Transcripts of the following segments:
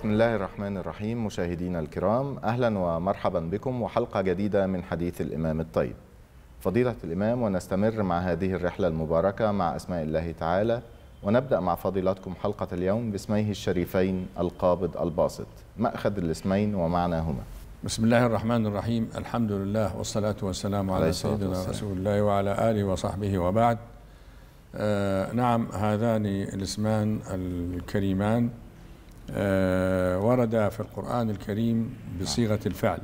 بسم الله الرحمن الرحيم مشاهدينا الكرام أهلا ومرحبا بكم وحلقة جديدة من حديث الإمام الطيب فضيلة الإمام ونستمر مع هذه الرحلة المباركة مع أسماء الله تعالى ونبدأ مع فضيلتكم حلقة اليوم باسميه الشريفين القابض الباسط مأخذ الاسمين ومعناهما بسم الله الرحمن الرحيم الحمد لله والصلاة والسلام على سيدنا والسلام. رسول الله وعلى آله وصحبه وبعد آه نعم هذان الاسمان الكريمان آه، ورد في القرآن الكريم بصيغة نعم. الفعل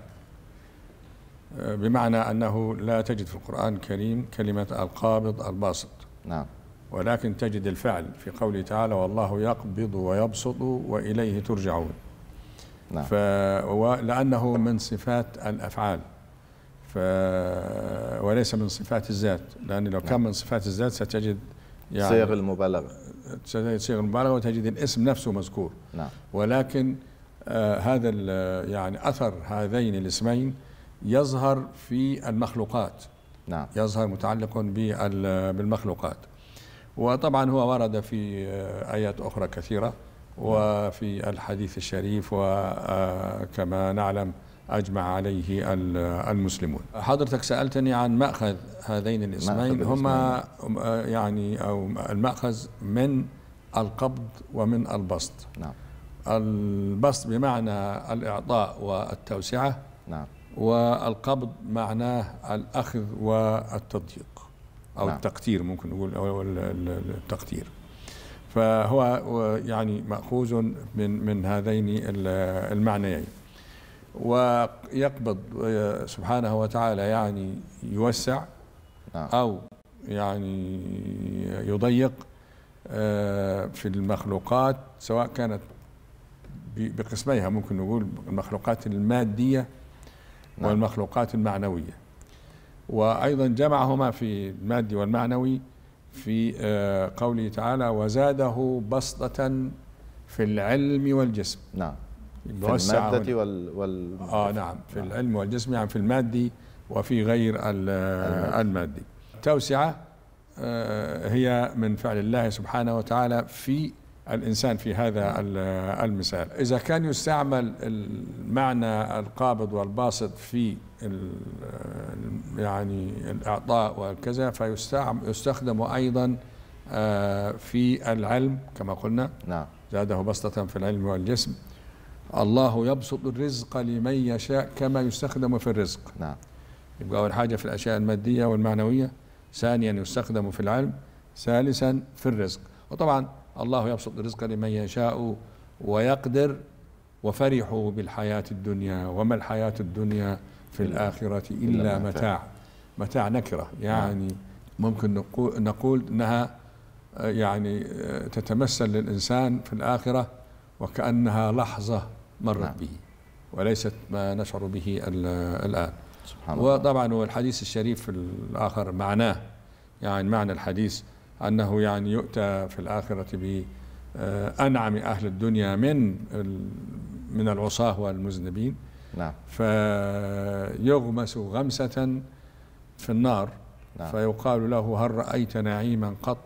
آه، بمعنى أنه لا تجد في القرآن الكريم كلمة القابض الباسط نعم ولكن تجد الفعل في قوله تعالى والله يقبض ويبسط وإليه ترجعون نعم لأنه من صفات الأفعال ف... وليس من صفات الذات لأن لو نعم. كان من صفات الذات ستجد يعني صيغ المبالغة صيغه المبالغه وتجد الاسم نفسه مذكور نعم ولكن آه هذا آه، يعني اثر هذين الاسمين يظهر في المخلوقات نعم يظهر متعلق آه، بالمخلوقات وطبعا هو ورد في آه، ايات اخرى كثيره وفي الحديث الشريف وكما نعلم أجمع عليه المسلمون حضرتك سألتني عن مأخذ هذين الاسمين هما آه، يعني أو المأخذ من القبض ومن البسط نعم البسط بمعنى الإعطاء والتوسعة نعم والقبض معناه الأخذ والتضييق أو نعم. التقتير ممكن نقول أو التقتير فهو يعني مأخوذ من من هذين المعنيين ويقبض سبحانه وتعالى يعني يوسع نعم. أو يعني يضيق آه، في المخلوقات سواء كانت بقسميها ممكن نقول المخلوقات المادية نعم. والمخلوقات المعنوية وأيضا جمعهما في المادي والمعنوي في آه، قوله تعالى وزاده بسطة في العلم والجسم نعم في المادة وال, وال... آه نعم في آه. العلم والجسم يعني في المادي وفي غير المادي التوسعة آه، هي من فعل الله سبحانه وتعالى في الإنسان في هذا نعم. المثال إذا كان يستعمل المعنى القابض والباسط في آه، يعني الإعطاء وكذا فيستخدم أيضا آه، في العلم كما قلنا نعم. زاده بسطة في العلم والجسم الله يبسط الرزق لمن يشاء كما يستخدم في الرزق نعم يبقى أول حاجة في الأشياء المادية والمعنوية ثانيا يستخدم في العلم ثالثا في الرزق وطبعا الله يبسط الرزق لمن يشاء ويقدر وفرحوا بالحياة الدنيا وما الحياة الدنيا في الآخرة إلا متاع متاع نكرة يعني ممكن نقول أنها آه، يعني آه، تتمثل للإنسان في الآخرة وكأنها لحظة مرت نعم. به وليست ما نشعر به الآن سبحان الله. وطبعا والحديث الشريف الآخر معناه يعني معنى الحديث أنه يعني يؤتى في الآخرة بأنعم آه، أهل الدنيا من من العصاة والمذنبين نعم فيغمس غمسة في النار نعم. فيقال له هل رأيت نعيما قط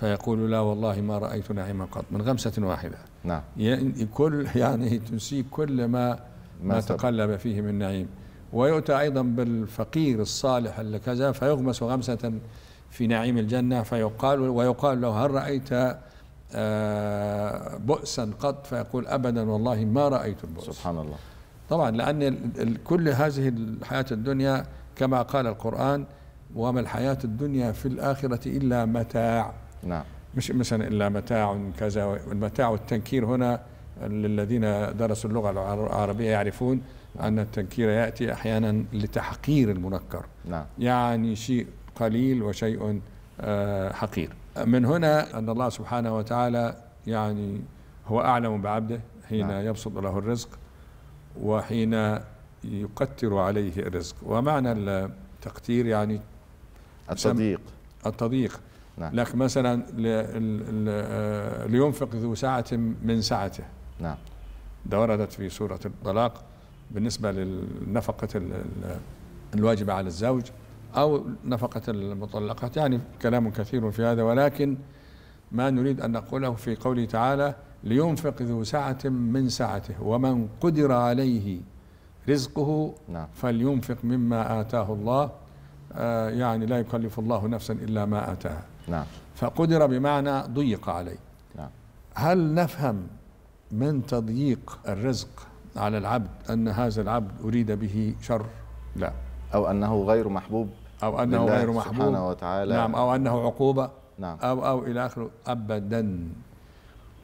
فيقول لا والله ما رأيت نعيما قط من غمسة واحدة نعم يعني كل يعني تنسيه كل ما ما تقلب فيه من نعيم ويؤتى أيضا بالفقير الصالح اللي كذا فيغمس غمسة في نعيم الجنة فيقال ويقال له هل رأيت آه، بؤسا قط فيقول أبدا والله ما رأيت البؤس سبحان الله طبعا لأن كل هذه الحياة الدنيا كما قال القرآن وما الحياة الدنيا في الآخرة إلا متاع نعم مش مثلا إلا متاع كذا والمتاع والتنكير هنا للذين درسوا اللغة العربية يعرفون أن التنكير يأتي أحيانا لتحقير المنكر نعم. يعني شيء قليل وشيء آه، حقير من هنا أن الله سبحانه وتعالى يعني هو أعلم بعبده حين نعم. يبسط له الرزق وحين يقتر عليه الرزق ومعنى التقتير يعني التضييق التضييق نعم. لكن مثلا آه، لينفق ذو سعة من سعته نعم ده وردت في سورة الطلاق بالنسبة للنفقة الواجبة على الزوج أو نفقة المطلقات يعني كلام كثير في هذا ولكن ما نريد أن نقوله في قوله تعالى لينفق ذو سعة من سعته ومن قدر عليه رزقه نعم. فلينفق مما آتاه الله آه يعني لا يكلف الله نفسا إلا ما آتاها نعم فقدر بمعنى ضيق عليه نعم هل نفهم من تضييق الرزق على العبد أن هذا العبد أريد به شر لا أو أنه غير محبوب أو أنه غير محبوب سبحانه وتعالى نعم أو أنه عقوبة نعم أو أو إلى آخره أبدا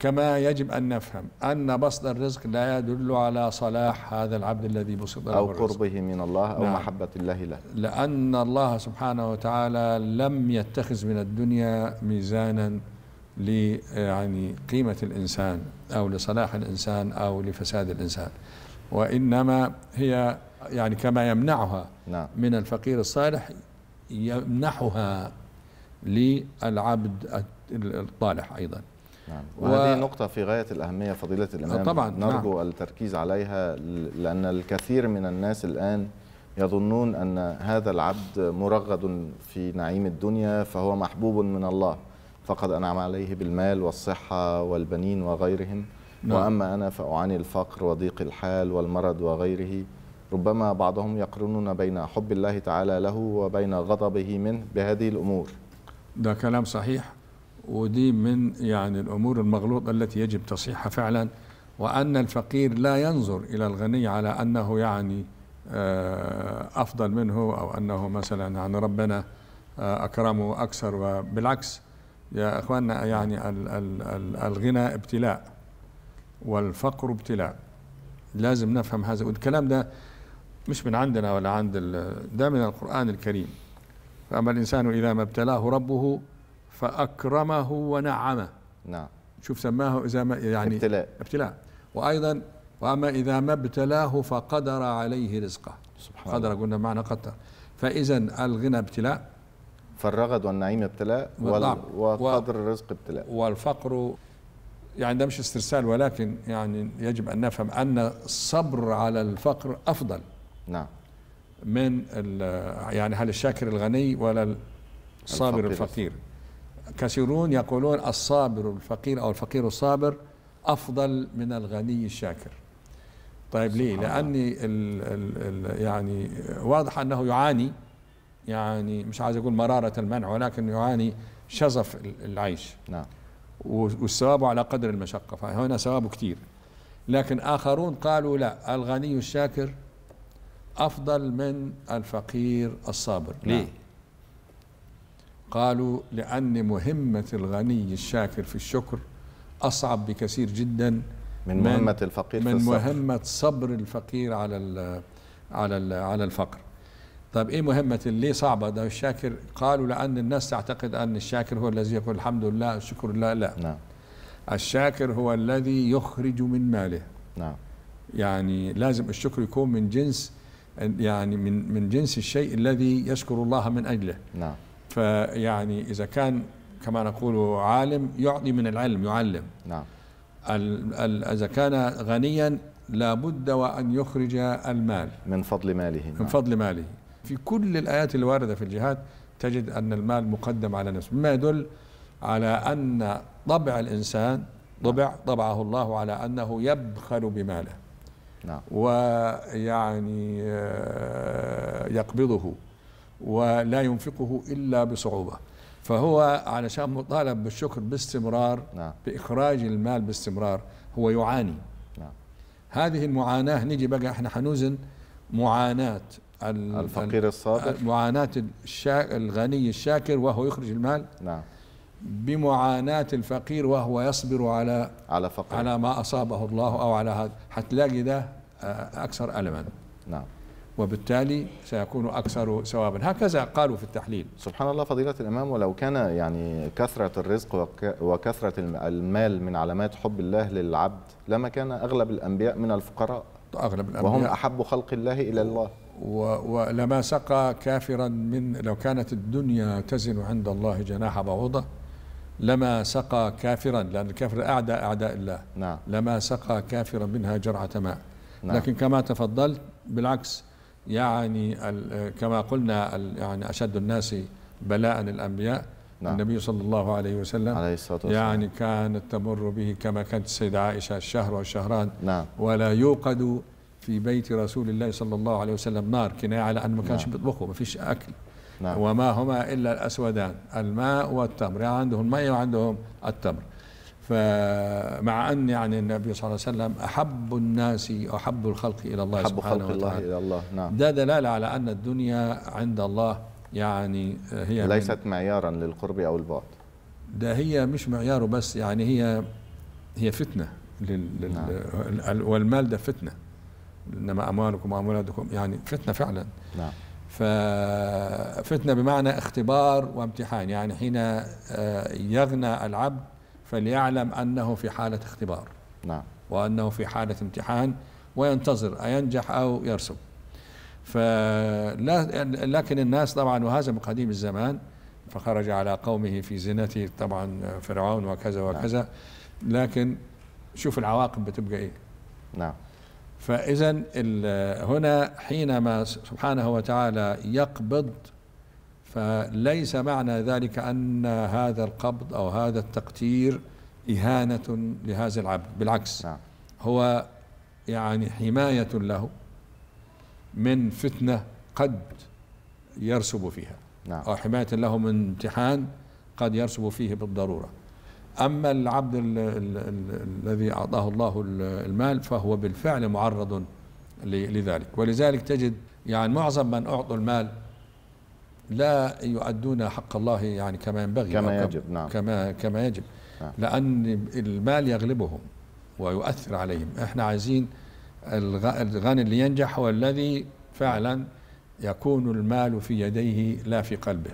كما يجب أن نفهم أن بسط الرزق لا يدل على صلاح هذا العبد الذي بسط أو الرزق. قربه من الله أو نعم. محبة الله له لأن الله سبحانه وتعالى لم يتخذ من الدنيا ميزانا ل يعني قيمة الإنسان أو لصلاح الإنسان أو لفساد الإنسان وإنما هي يعني كما يمنعها نعم. من الفقير الصالح يمنحها للعبد الطالح أيضا نعم وهذه و... نقطة في غاية الأهمية فضيلة الإمام آه، طبعا نعم. نرجو نعم. التركيز عليها لأن الكثير من الناس الآن يظنون أن هذا العبد مرغد في نعيم الدنيا فهو محبوب من الله فقد أنعم عليه بالمال والصحة والبنين وغيرهم نعم. وأما أنا فأعاني الفقر وضيق الحال والمرض وغيره ربما بعضهم يقرنون بين حب الله تعالى له وبين غضبه منه بهذه الأمور ده كلام صحيح ودي من يعني الأمور المغلوطة التي يجب تصحيحها فعلا وأن الفقير لا ينظر إلى الغني على أنه يعني آه، أفضل منه أو أنه مثلا يعني ربنا آه، أكرمه أكثر وبالعكس يا إخواننا يعني الغنى ابتلاء والفقر ابتلاء لازم نفهم هذا والكلام ده مش من عندنا ولا عند ده من القرآن الكريم فأما الإنسان إذا ما ابتلاه ربه فأكرمه ونعمه نعم شوف سماه إذا ما يعني ابتلاء ابتلاء وأيضا وأما إذا ما ابتلاه فقدر عليه رزقه سبحان قدر قلنا معنى قدر فإذا الغنى ابتلاء فالرغد والنعيم ابتلاء وقدر الرزق ابتلاء والفقر يعني ده مش استرسال ولكن يعني يجب أن نفهم أن الصبر على الفقر أفضل نعم من يعني هل الشاكر الغني ولا الصابر الفقير, الفقير. كثيرون يقولون الصابر الفقير أو الفقير الصابر أفضل من الغني الشاكر طيب ليه لأني يعني واضح أنه يعاني يعني مش عايز أقول مرارة المنع ولكن يعاني شظف العيش نعم والثواب على قدر المشقة فهنا ثوابه كثير. لكن آخرون قالوا لا الغني الشاكر أفضل من الفقير الصابر ليه؟ قالوا لأن مهمة الغني الشاكر في الشكر أصعب بكثير جدا من مهمة الفقير من في الصبر. مهمة صبر الفقير على الـ على الـ على الفقر طيب ايه مهمة ليه صعبة ده الشاكر قالوا لأن الناس تعتقد أن الشاكر هو الذي يقول الحمد لله الشكر لله لا نعم. الشاكر هو الذي يخرج من ماله نعم يعني لازم الشكر يكون من جنس يعني من من جنس الشيء الذي يشكر الله من أجله نعم فيعني إذا كان كما نقول عالم يعطي من العلم يعلم نعم ال ال إذا كان غنيا لابد وأن يخرج المال من فضل ماله من نعم. فضل ماله في كل الآيات الواردة في الجهاد تجد أن المال مقدم على نفسه مما يدل على أن طبع الإنسان طبع طبعه الله على أنه يبخل بماله نعم. ويعني آه، يقبضه ولا ينفقه إلا بصعوبة فهو علشان مطالب بالشكر باستمرار نعم. بإخراج المال باستمرار هو يعاني نعم. هذه المعاناة نجي بقى احنا حنوزن معاناة الفقير الصادق معاناة الغني الشاكر وهو يخرج المال نعم بمعاناة الفقير وهو يصبر على على فقر على ما أصابه الله أو على هذا حتلاقي ده آه، أكثر ألما نعم وبالتالي سيكون أكثر ثوابا هكذا قالوا في التحليل سبحان الله فضيلة الإمام ولو كان يعني كثرة الرزق وكثرة المال من علامات حب الله للعبد لما كان أغلب الأنبياء من الفقراء أغلب الأنبياء وهم أحب خلق الله إلى الله ولما سقى كافرا من لو كانت الدنيا تزن عند الله جناح بعوضة لما سقى كافرا لأن الكافر أعدى أعداء الله نعم. لما سقى كافرا منها جرعة ماء نعم. لكن كما تفضلت بالعكس يعني كما قلنا يعني أشد الناس بلاء الأنبياء نعم. النبي صلى الله عليه وسلم عليه الصلاة والسلام يعني كانت تمر به كما كانت السيدة عائشة الشهر والشهران نعم. ولا يوقد في بيت رسول الله صلى الله عليه وسلم نار كناية على انه ما كانش نعم. بيطبخوا ما فيش أكل نعم. وما هما إلا الأسودان الماء والتمر يعني عندهم مية وعندهم التمر فمع أن يعني النبي صلى الله عليه وسلم أحب الناس أحب الخلق إلى الله أحب سبحانه خلق وتعالى الله إلى الله نعم ده دلالة على أن الدنيا عند الله يعني هي ليست معيارا للقرب أو البعد ده هي مش معياره بس يعني هي هي فتنة لل نعم. والمال ده فتنة إنما أموالكم وأولادكم يعني فتنة فعلا نعم ففتنة بمعنى اختبار وامتحان يعني حين آه، يغنى العبد فليعلم أنه في حالة اختبار نعم وأنه في حالة امتحان وينتظر أينجح أو يرسب فلا لكن الناس طبعا وهذا من قديم الزمان فخرج على قومه في زينته طبعا فرعون وكذا نعم. وكذا نعم. لكن شوف العواقب بتبقى ايه نعم فاذا هنا حينما سبحانه وتعالى يقبض فليس معنى ذلك أن هذا القبض أو هذا التقتير إهانة لهذا العبد بالعكس نعم. هو يعني حماية له من فتنة قد يرسب فيها نعم. أو حماية له من امتحان قد يرسب فيه بالضرورة أما العبد الذي أعطاه الله المال فهو بالفعل معرض لذلك ولذلك تجد يعني معظم من أعطوا المال لا يؤدون حق الله يعني كما ينبغي كما يجب نعم كما كما يجب نعم. لان المال يغلبهم ويؤثر عليهم احنا عايزين الغني اللي ينجح هو الذي فعلا يكون المال في يديه لا في قلبه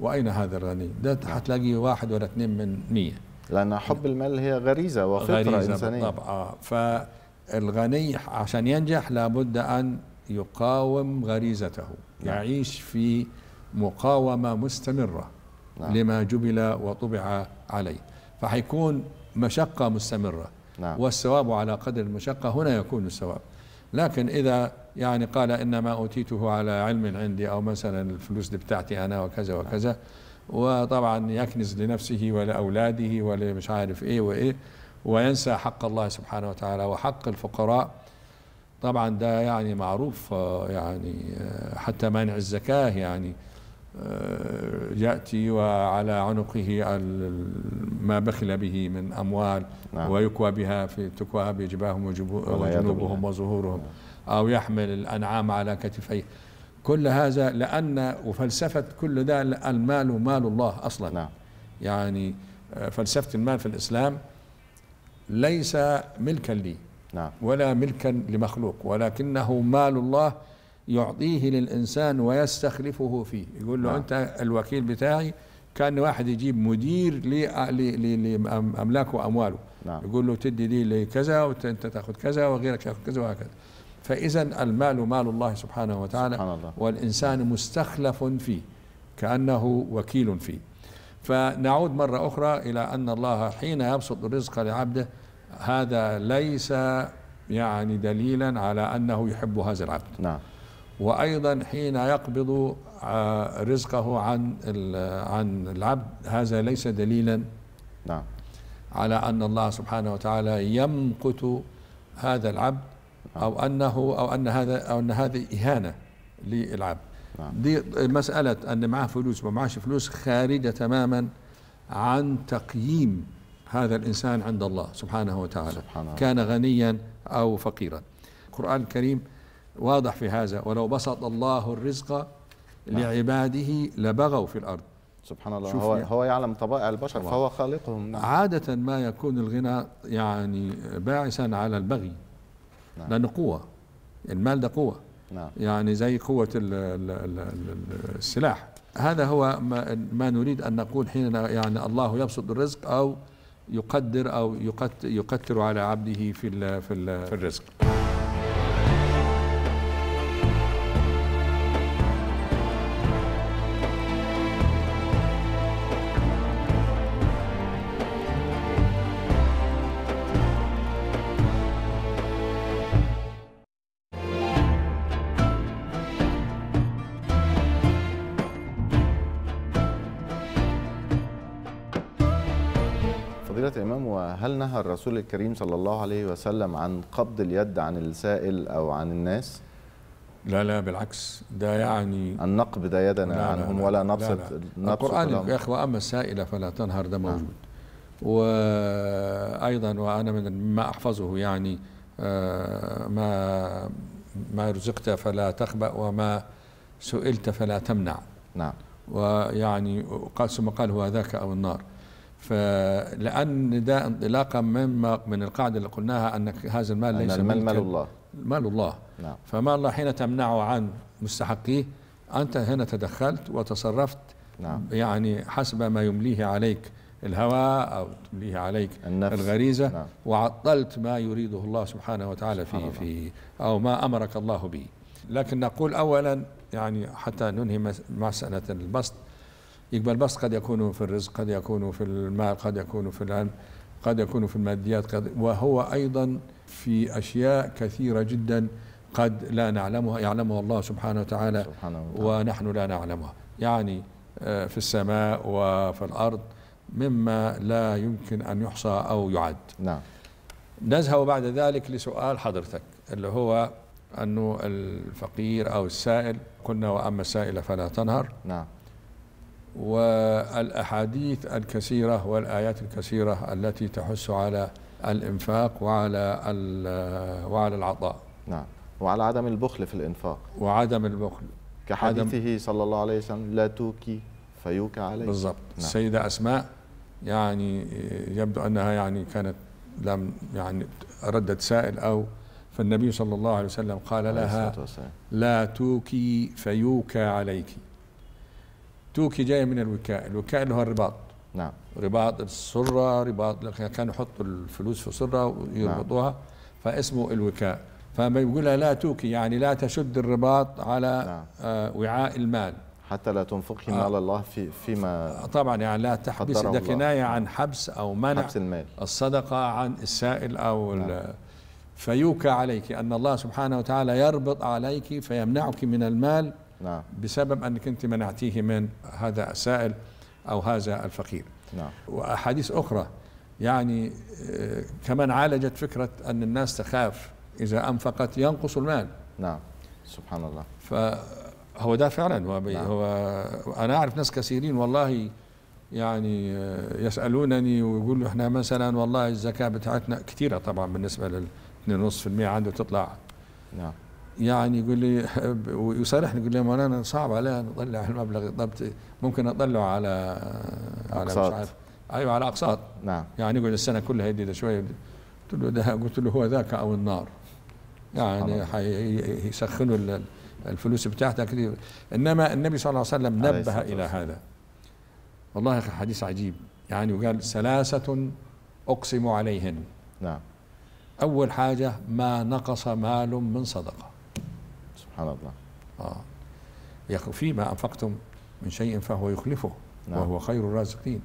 واين هذا الغني ده هتلاقي نعم. واحد ولا اثنين من مية لان حب المال هي غريزه وفطره غريزة انسانيه طبعا آه، فالغني عشان ينجح لابد ان يقاوم غريزته نعم. يعيش في مقاومة مستمرة نعم. لما جبل وطبع عليه فحيكون مشقة مستمرة نعم. والثواب على قدر المشقة هنا يكون الثواب لكن إذا يعني قال إنما أوتيته على علم عندي أو مثلا الفلوس دي بتاعتي أنا وكذا وكذا نعم. وطبعا يكنز لنفسه ولأولاده ولمش عارف إيه وإيه وينسى حق الله سبحانه وتعالى وحق الفقراء طبعا ده يعني معروف آه، يعني آه، حتى مانع الزكاة يعني آه، يأتي وعلى عنقه ما بخل به من أموال نعم. ويكوى بها في تكوى بجباههم وجنوبهم وظهورهم نعم. أو يحمل الأنعام على كتفيه كل هذا لأن وفلسفة كل ده المال مال الله أصلا نعم. يعني آه، فلسفة المال في الإسلام ليس ملكا لي نعم. ولا ملكا لمخلوق ولكنه مال الله يعطيه للإنسان ويستخلفه فيه يقول له نعم. أنت الوكيل بتاعي كان واحد يجيب مدير لأملاكه وأمواله نعم. يقول له تدي لي لكذا وانت تاخذ كذا وغيرك ياخذ كذا وهكذا فاذا المال مال الله سبحانه وتعالى سبحان الله. والانسان نعم. مستخلف فيه كانه وكيل فيه فنعود مره اخرى الى ان الله حين يبسط الرزق لعبده هذا ليس يعني دليلا على انه يحب هذا العبد نعم وايضا حين يقبض آه، رزقه عن عن العبد هذا ليس دليلا نعم على ان الله سبحانه وتعالى يمقت هذا العبد نعم. او انه او ان هذا او ان هذه اهانه للعبد نعم. دي مساله ان معاه فلوس وما معاش فلوس خارجه تماما عن تقييم هذا الانسان عند الله سبحانه وتعالى سبحانه. كان غنيا او فقيرا القران الكريم واضح في هذا ولو بسط الله الرزق نعم. لعباده لبغوا في الأرض سبحان الله هو, يعني. هو يعلم طبائع البشر فهو خالقهم نعم. عادة ما يكون الغنى يعني باعثا على البغي نعم. لأنه قوة المال ده قوة نعم. يعني زي قوة الـ الـ الـ السلاح هذا هو ما, ما نريد أن نقول حين يعني الله يبسط الرزق أو يقدر أو يقتر على عبده في, الـ في, ال في الرزق فضيلة الإمام وهل نهى الرسول الكريم صلى الله عليه وسلم عن قبض اليد عن السائل أو عن الناس؟ لا لا بالعكس ده يعني أن نقبض يدنا لا عنهم لا لا ولا نبسط القرآن يا اخوه اما السائل فلا تنهر ده نعم. موجود آه. وأيضا وأنا من ما أحفظه يعني آه، ما ما رزقت فلا تخبأ وما سئلت فلا تمنع نعم ويعني قال ثم قال هو ذاك أو النار فلأن ده انطلاقا مما من القاعدة اللي قلناها أن هذا المال ليس المال مال الله مال الله نعم. فما الله حين تمنعه عن مستحقيه أنت هنا تدخلت وتصرفت نعم. يعني حسب ما يمليه عليك الهوى أو تمليه عليك النفس. الغريزة نعم. وعطلت ما يريده الله سبحانه وتعالى في في أو ما أمرك الله به لكن نقول أولا يعني حتى ننهي مسألة البسط يقبل بس قد يكون في الرزق قد يكون في المال قد يكون في العلم قد يكون في الماديات قد وهو أيضا في أشياء كثيرة جدا قد لا نعلمها يعلمها الله سبحانه وتعالى ونحن لا نعلمها يعني آه، في السماء وفي الأرض مما لا يمكن أن يحصى أو يعد نعم نذهب بعد ذلك لسؤال حضرتك اللي هو أنه الفقير أو السائل قلنا وأما السائل فلا تنهر نعم والأحاديث الكثيرة والآيات الكثيرة التي تحث على الإنفاق وعلى وعلى العطاء نعم وعلى عدم البخل في الإنفاق وعدم البخل كحديثه صلى الله عليه وسلم لا توكي فيوكى عليك بالضبط نعم. السيدة أسماء يعني يبدو أنها يعني كانت لم يعني ردت سائل أو فالنبي صلى الله عليه وسلم قال لها لا توكي فيوكى عليك توكي جايه من الوكاء الوكاء اللي هو الرباط نعم رباط السره رباط كانوا يحطوا الفلوس في سره ويربطوها نعم. فاسمه الوكاء فما يقولها لا توكي يعني لا تشد الرباط على نعم. آه وعاء المال حتى لا تنفقي آه. مال الله في فيما طبعا يعني لا تحبس ده كنايه عن حبس او منع حبس المال الصدقه عن السائل او نعم. فيوكى عليك ان الله سبحانه وتعالى يربط عليك فيمنعك من المال نعم. بسبب أنك أنت منعتيه من هذا السائل أو هذا الفقير نعم. وأحاديث أخرى يعني آه، كمان عالجت فكرة أن الناس تخاف إذا أنفقت ينقص المال نعم سبحان الله فهو ده فعلا هو, نعم. هو أنا أعرف ناس كثيرين والله يعني آه، يسألونني ويقولوا احنا مثلا والله الزكاة بتاعتنا كثيرة طبعا بالنسبة لل 2.5% عنده تطلع نعم يعني يقول لي ويصارحني يقول لي مولانا صعب علي نطلع المبلغ طب ممكن اطلعه على على أقساط. ايوه على اقساط نعم يعني يقعد السنه كلها يدي شويه قلت له ده قلت له هو ذاك او النار يعني يسخنوا الفلوس بتاعتك دي انما النبي صلى الله عليه وسلم نبه الى هذا والله اخي حديث عجيب يعني وقال ثلاثة أقسم عليهن نعم أول حاجة ما نقص مال من صدقة سبحان الله آه فيما أنفقتم من شيء فهو يخلفه نعم. وهو خير الرازقين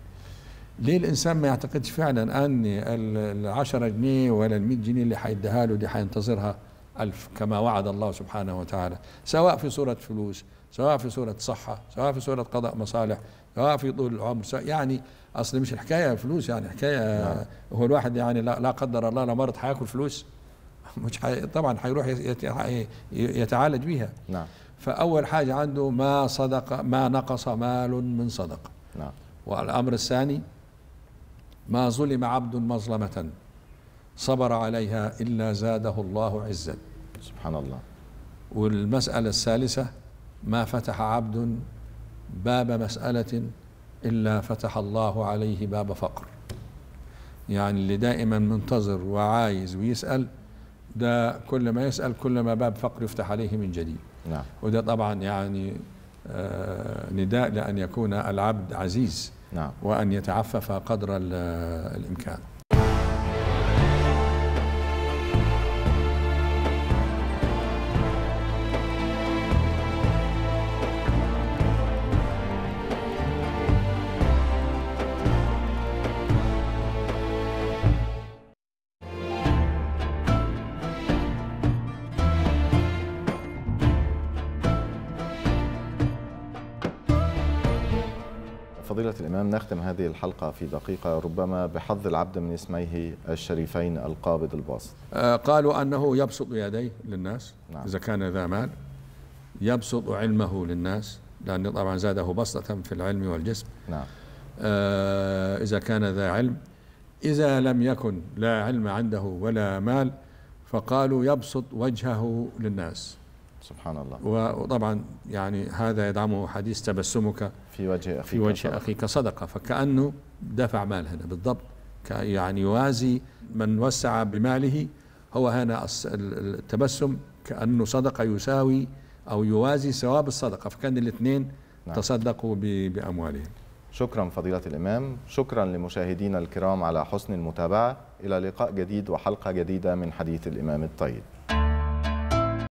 ليه الإنسان ما يعتقدش فعلا أن العشرة جنيه ولا المئة جنيه اللي هيديها له دي هينتظرها ألف كما وعد الله سبحانه وتعالى سواء في صورة فلوس سواء في صورة صحة سواء في صورة قضاء مصالح سواء في طول العمر يعني أصل مش الحكاية فلوس يعني حكاية نعم. هو الواحد يعني لا, قدر الله لا مرض حياكل فلوس مش حي... طبعا يت... يتعالج بها نعم فاول حاجه عنده ما صدق ما نقص مال من صدقه نعم والامر الثاني ما ظلم عبد مظلمه صبر عليها الا زاده الله عزا سبحان الله والمساله الثالثه ما فتح عبد باب مساله الا فتح الله عليه باب فقر يعني اللي دائما منتظر وعايز ويسال ده كل ما يسأل كل ما باب فقر يفتح عليه من جديد نعم. وده طبعا يعني آه نداء لأن يكون العبد عزيز نعم. وأن يتعفف قدر الإمكان فضيلة الإمام نختم هذه الحلقة في دقيقة ربما بحظ العبد من اسميه الشريفين القابض الباسط آه، قالوا أنه يبسط يديه للناس نعم. إذا كان ذا مال يبسط علمه للناس لأنه طبعا زاده بسطة في العلم والجسم نعم آه إذا كان ذا علم إذا لم يكن لا علم عنده ولا مال فقالوا يبسط وجهه للناس سبحان الله وطبعا يعني هذا يدعمه حديث تبسمك في وجه أخيك, في وجه أخيك صدقة فكأنه دفع مال هنا بالضبط يعني يوازي من وسع بماله هو هنا التبسم كأنه صدقة يساوي أو يوازي ثواب الصدقة فكان الاثنين نعم. تصدقوا بأموالهم شكرا فضيلة الإمام شكرا لمشاهدينا الكرام على حسن المتابعة إلى لقاء جديد وحلقة جديدة من حديث الإمام الطيب